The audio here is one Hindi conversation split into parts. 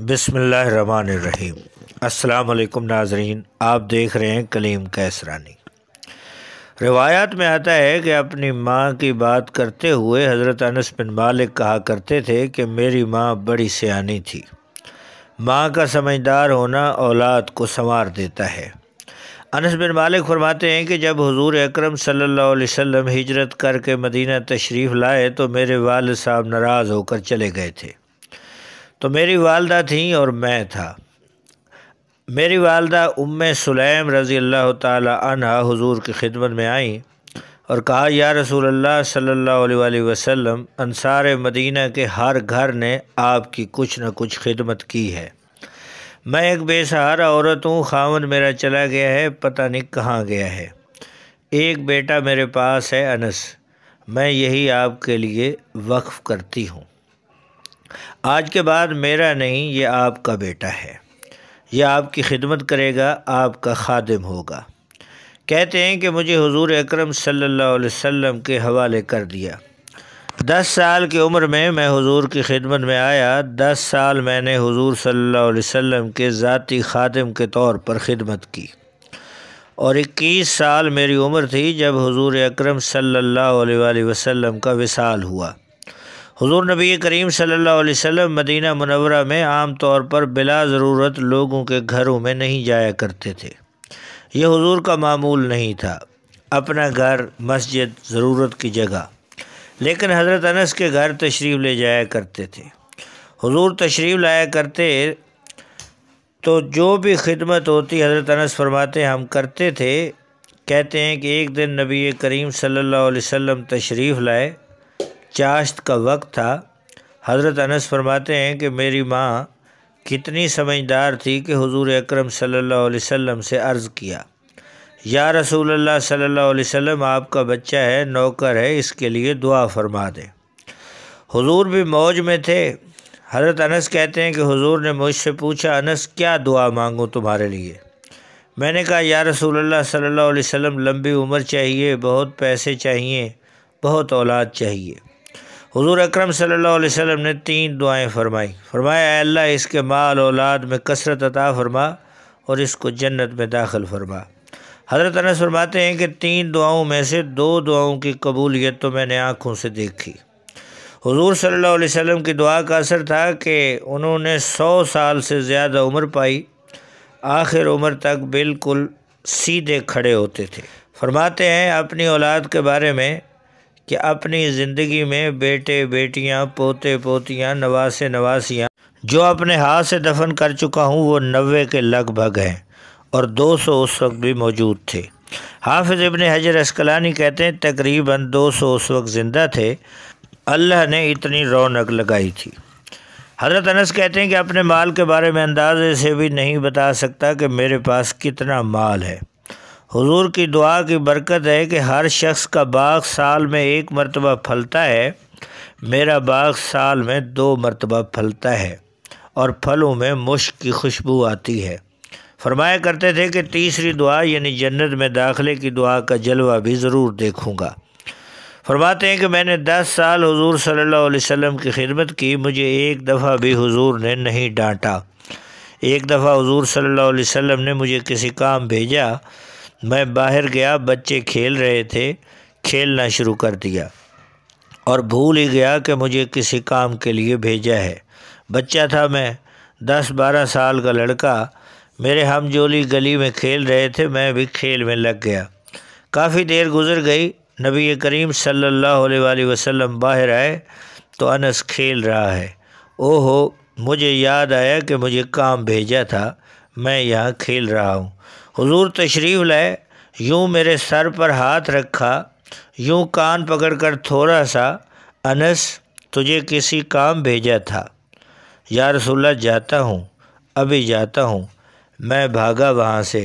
बसमीम अल्लाम नाजरीन आप देख रहे हैं कलीम कैसरानी रिवायात में आता है कि अपनी माँ की बात करते हुए हज़रत अनस बिन मालिक कहा करते थे कि मेरी माँ बड़ी सियानी थी माँ का समझदार होना औलाद को संवार देता है अनस बिन मालिक फरमाते हैं कि जब हजूर अक्रम सल्लल्लाहु हिजरत करके मदीना तशरीफ़ लाए तो मेरे वाल साहब नाराज़ होकर चले गए थे तो मेरी वालदा थी और मैं था मेरी वालदा उम सुलेम रज़ी अल्लाह तहा हजूर की खिदमत में आई और कहा या रसूल अल्लाह सल्लल्लाहु अलैहि वसल्लम अनसार मदीना के हर घर ने आपकी कुछ न कुछ खिदमत की है मैं एक बेसहारा औरत हूँ खावन मेरा चला गया है पता नहीं कहाँ गया है एक बेटा मेरे पास है अनस मैं यही आपके लिए वक्फ़ करती हूँ आज के बाद मेरा नहीं ये आपका बेटा है यह आपकी खिदमत करेगा आपका खादिम होगा कहते हैं कि मुझे हुजूर अकरम सल्लल्लाहु अलैहि वसल्लम के हवाले कर दिया दस साल की उम्र में मैं हुजूर की खिदमत में आया दस साल मैंने हुजूर सल्लल्लाहु अलैहि वसल्लम के ज़ाती खादिम के तौर पर खिदमत की और इक्कीस साल मेरी उम्र थी जब हुजूर अकरम सल्लल्लाहु अलैहि वसल्लम का विसाल हुआ हुजूर नबी करीम सल्लल्लाहु अलैहि वसल्लम मदीना मनवरा में आम तौर पर बिला ज़रूरत लोगों के घरों में नहीं जाया करते थे यह हुजूर का मामूल नहीं था अपना घर मस्जिद ज़रूरत की जगह लेकिन हज़रत अनस के घर तशरीफ़ ले जाया करते थे हुजूर तशरीफ़ लाया करते तो जो भी खिदमत होती हज़रत अनस फरमाते हम करते थे कहते हैं कि एक दिन नबी करीम सल्लल्लाहु अलैहि वसल्लम तशरीफ़ लाए चाश्त का वक्त था हज़रत अनस फरमाते हैं कि मेरी माँ कितनी समझदार थी कि हुजूर अकरम सल्लल्लाहु अलैहि वसल्लम से अर्ज़ किया या रसूल अल्लाह सल्लल्लाहु अलैहि वसल्लम आपका बच्चा है नौकर है इसके लिए दुआ फरमा दें हुजूर भी मौज में थे हज़रत अनस कहते हैं कि हुजूर ने मुझसे पूछा अनस क्या दुआ मांगूँ तुम्हारे लिए मैंने कहा या रसूल अल्लाह सल्लल्लाहु अलैहि वसल्लम लंबी उम्र चाहिए बहुत पैसे चाहिए बहुत औलाद चाहिए हजूर अक्रम सल्लल्लाहु ने तीन दुआएँ फ़रमाई फ़रमाया अल्लाह इसके माल औलाद में कसरत अता फ़रमा और इसको जन्नत में दाखिल फरमा हज़रत अनस फरमाते हैं कि तीन दुआओं में से दो दुआओं की कबूलियत तो मैंने आँखों से देखी हुजूर सल्लल्लाहु अलैहि वसल्लम की दुआ का असर था कि उन्होंने सौ साल से ज़्यादा उम्र पाई आखिर उम्र तक बिल्कुल सीधे खड़े होते थे फरमाते हैं अपनी औलाद के बारे में कि अपनी ज़िंदगी में बेटे बेटियां पोते पोतियां नवासे नवासियां जो अपने हाथ से दफन कर चुका हूं वो नबे के लगभग हैं और 200 उस वक्त भी मौजूद थे हाफिज़ इबन हजर असकलानी कहते हैं तकरीबन 200 उस वक्त ज़िंदा थे अल्लाह ने इतनी रौनक लगाई थी हज़रत अनस कहते हैं कि अपने माल के बारे में अंदाजे से भी नहीं बता सकता कि मेरे पास कितना माल है हुजूर की दुआ की बरकत है कि हर शख्स का बाग साल में एक मरतबा फलता है मेरा बाग साल में दो मरतबा फलता है और फलों में मुश्क की खुशबू आती है फरमाया करते थे कि तीसरी दुआ यानी जन्नत में दाखिले की दुआ का जलवा भी ज़रूर देखूँगा फरमाते हैं कि मैंने दस साल हुजूर सल्लल्लाहु अलैहि वसल्लम की खिदमत की मुझे एक दफ़ा भी हुजूर ने नहीं डांटा एक दफ़ा हुजूर सल्लल्लाहु अलैहि वसल्लम ने मुझे किसी काम भेजा मैं बाहर गया बच्चे खेल रहे थे खेलना शुरू कर दिया और भूल ही गया कि मुझे किसी काम के लिए भेजा है बच्चा था मैं दस बारह साल का लड़का मेरे हम जोली गली में खेल रहे थे मैं भी खेल में लग गया काफ़ी देर गुजर गई नबी करीम सल्लल्लाहु अलैहि वसल्लम बाहर आए तो अनस खेल रहा है ओहो मुझे याद आया कि मुझे काम भेजा था मैं यहाँ खेल रहा हूँ हुजूर तशरीफ़ लाए यूँ मेरे सर पर हाथ रखा यूँ कान पकड़कर थोड़ा सा अनस तुझे किसी काम भेजा था या रसुल्ला जाता हूँ अभी जाता हूँ मैं भागा वहाँ से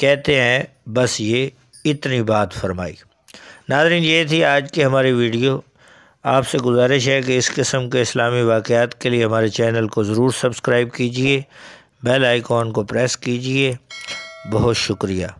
कहते हैं बस ये इतनी बात फरमाई नाजरीन ये थी आज की हमारी वीडियो आपसे गुजारिश है कि इस किस्म के इस्लामी वाक़ात के लिए हमारे चैनल को ज़रूर सब्सक्राइब कीजिए बेल आइकॉन को प्रेस कीजिए बहुत शुक्रिया